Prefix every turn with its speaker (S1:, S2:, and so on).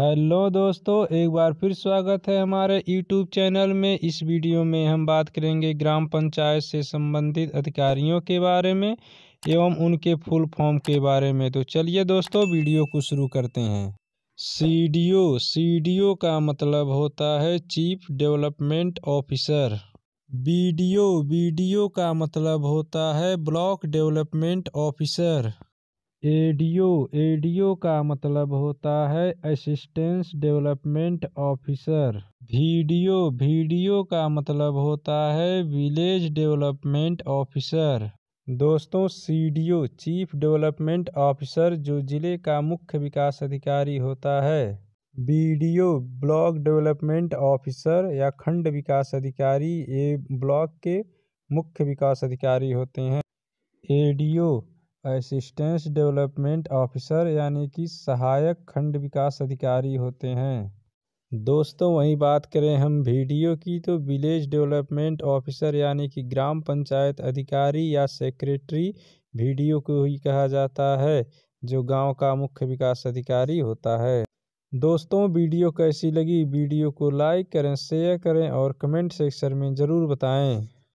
S1: hello दोस्तों एक बार फिर स्वागत है हमारे यूट्यूब चैनल में इस वीडियो में हम बात करेंगे ग्राम पंचायत से संबंधित अधिकारियों के बारे में एवं उनके फुल फॉर्म के बारे में तो चलिए दोस्तों वीडियो को शुरू करते हैं C D O C D O का मतलब होता है chief development officer B D O B D O का मतलब होता है block development officer ADO ADO का मतलब होता है assistance development officer video video का मतलब होता है विलेज डेवलपमेंट ऑफिसर दोस्तों सी.डी.ओ चीफ डेवलपमेंट ऑफिसर जो जिले का मुख्य विकास अधिकारी होता है बी.डी.ओ ब्लॉक डेवलपमेंट ऑफिसर या खंड विकास अधिकारी ये ब्लॉक के मुख्य विकास अधिकारी होते हैं ए.डी.ओ असिस्टेंस डेवलपमेंट ऑफिसर यानी कि सहायक खंड विकास अधिकारी होते हैं दोस्तों वहीं बात करें हम वीडियो की तो विलेज डेवलपमेंट ऑफिसर यानी कि ग्राम पंचायत अधिकारी या सेक्रेटरी वीडियो को ही कहा जाता है जो गांव का मुख्य विकास अधिकारी होता है दोस्तों वीडियो कैसी लगी वीडियो को लाइक करें शेयर करें और कमेंट सेक्शन में ज़रूर बताएं